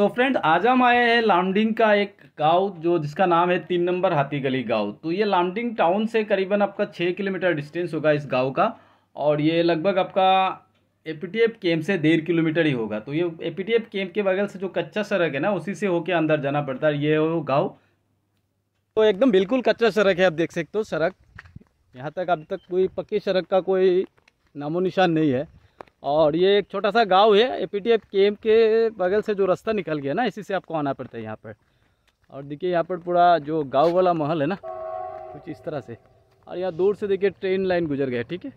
सो so friend आज हम आए हैं लामडिंग का एक गांव जो जिसका नाम है तीन नंबर हाथी गली गाँव तो ये लामडिंग टाउन से करीबन आपका छः किलोमीटर डिस्टेंस होगा इस गांव का और ये लगभग आपका A P T F camp से डेढ़ किलोमीटर ही होगा तो ये ए पी टी एफ कैम्प के बगल से जो कच्चा सड़क है ना उसी से होके अंदर जाना पड़ता है ये हो गाँव तो एकदम बिल्कुल कच्चा सड़क है आप देख सकते हो सड़क यहाँ तक अब तक कोई पक्की सड़क का कोई नामो निशान नहीं है और ये एक छोटा सा गांव है ए पी टी एफ के बगल से जो रास्ता निकल गया ना इसी से आपको आना पड़ता है यहाँ पर और देखिए यहाँ पर पूरा जो गांव वाला महल है ना कुछ इस तरह से और यहाँ दूर से देखिए ट्रेन लाइन गुजर गया ठीक है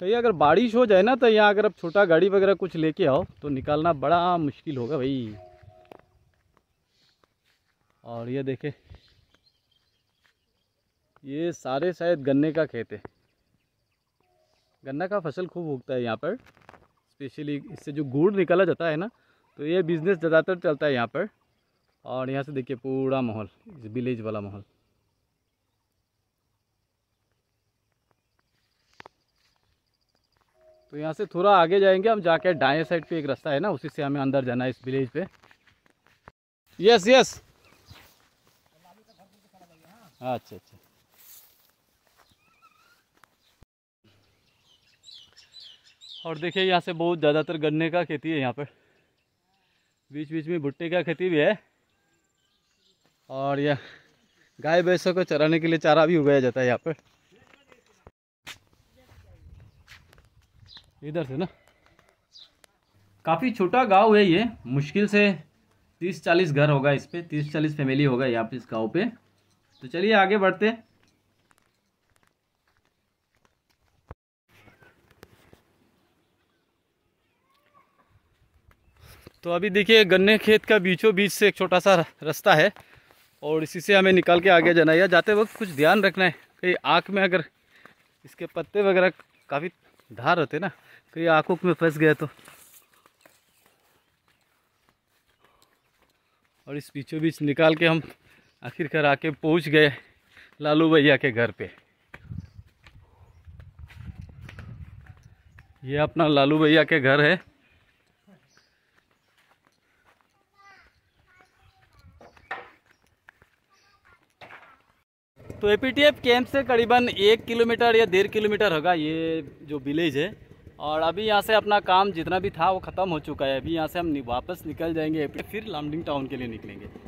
कहीं तो अगर बारिश हो जाए ना तो यहाँ अगर आप छोटा गाड़ी वगैरह कुछ लेके आओ तो निकालना बड़ा मुश्किल होगा भाई और ये देखे ये सारे शायद गन्ने का खेत है गन्ना का फसल खूब उगता है यहाँ पर स्पेशली इससे जो गुड़ निकाला जाता है ना तो ये बिज़नेस ज़्यादातर चलता है यहाँ पर और यहाँ से देखिए पूरा माहौल विलेज वाला माहौल तो यहाँ से थोड़ा आगे जाएंगे हम जाके डाएँ साइड पे एक रास्ता है ना उसी से हमें अंदर जाना है इस विलेज पे यस यस अच्छा अच्छा और देखिए यहाँ से बहुत ज़्यादातर गन्ने का खेती है यहाँ पर बीच बीच में भुट्टे का खेती भी है और यह गाय भैंसों को चराने के लिए चारा भी उगाया जाता है यहाँ पर इधर से ना काफ़ी छोटा गांव है ये मुश्किल से तीस चालीस घर होगा इस पर तीस चालीस फैमिली होगा यहाँ पे इस गांव पे तो चलिए आगे बढ़ते तो अभी देखिए गन्ने खेत का बीचों बीच से एक छोटा सा रास्ता है और इसी से हमें निकाल के आगे जाना है या जाते वक्त कुछ ध्यान रखना है कहीं आँख में अगर इसके पत्ते वगैरह काफ़ी धार होते ना कहीं तो आंखों में फंस गया तो और इस बीचों बीच निकाल के हम आखिरकार आके पहुंच गए लालू भैया के घर पे ये अपना लालू भैया के घर है तो ए पी कैंप से करीबन एक किलोमीटर या डेढ़ किलोमीटर होगा ये जो विलेज है और अभी यहाँ से अपना काम जितना भी था वो ख़त्म हो चुका है अभी यहाँ से हम वापस निकल जाएंगे फिर लामडिंग टाउन के लिए निकलेंगे